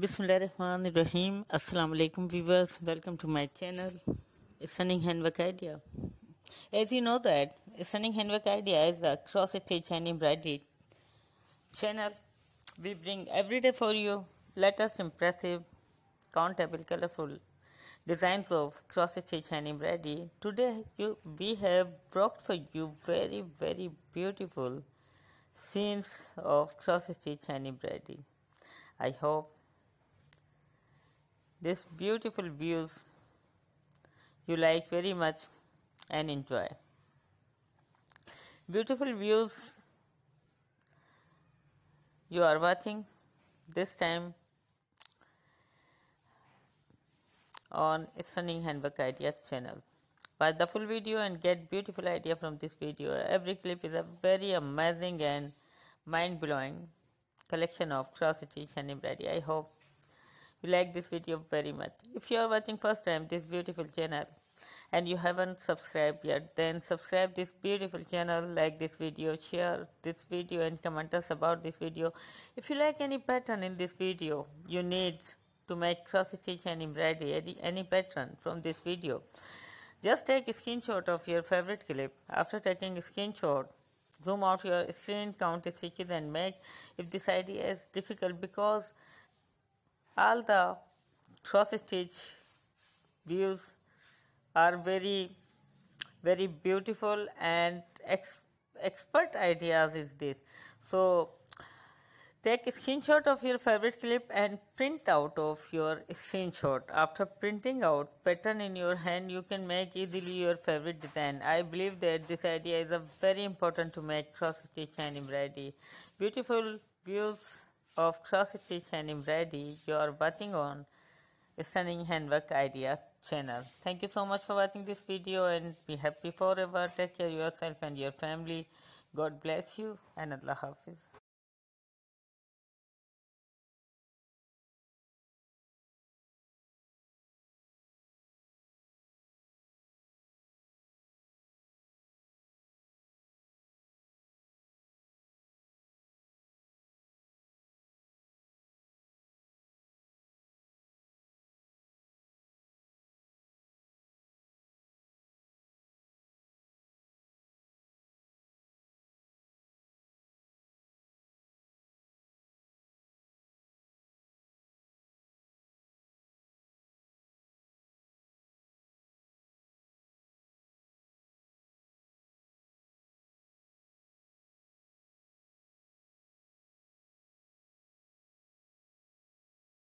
Bismillahirrahmanirrahim. Assalamu alaikum viewers. Welcome to my channel Stunning Handwork Idea. As you know that Stunning Handwork Idea is a cross stitch and embroidery channel we bring every day for you latest impressive countable colorful designs of cross stitch and embroidery. Today you, we have brought for you very very beautiful scenes of cross stitch and embroidery. I hope these beautiful views you like very much and enjoy. Beautiful views you are watching this time on Stunning Handwork Ideas channel. Watch the full video and get beautiful idea from this video. Every clip is a very amazing and mind-blowing collection of cross-stitch and embroidery. I hope you like this video very much. If you are watching first time this beautiful channel and you haven't subscribed yet then subscribe this beautiful channel like this video share this video and comment us about this video if you like any pattern in this video you need to make cross stitch and embroidery any pattern from this video just take a screenshot of your favorite clip after taking a screenshot zoom out your screen count the stitches and make if this idea is difficult because all the cross stitch views are very very beautiful and ex- expert ideas is this so take a screenshot of your favorite clip and print out of your screenshot after printing out pattern in your hand you can make easily your favorite design i believe that this idea is a very important to make cross stitch and embroidery beautiful views of cross-stitch and embroidery you are working on stunning handwork ideas channel thank you so much for watching this video and be happy forever take care yourself and your family god bless you and allah hafiz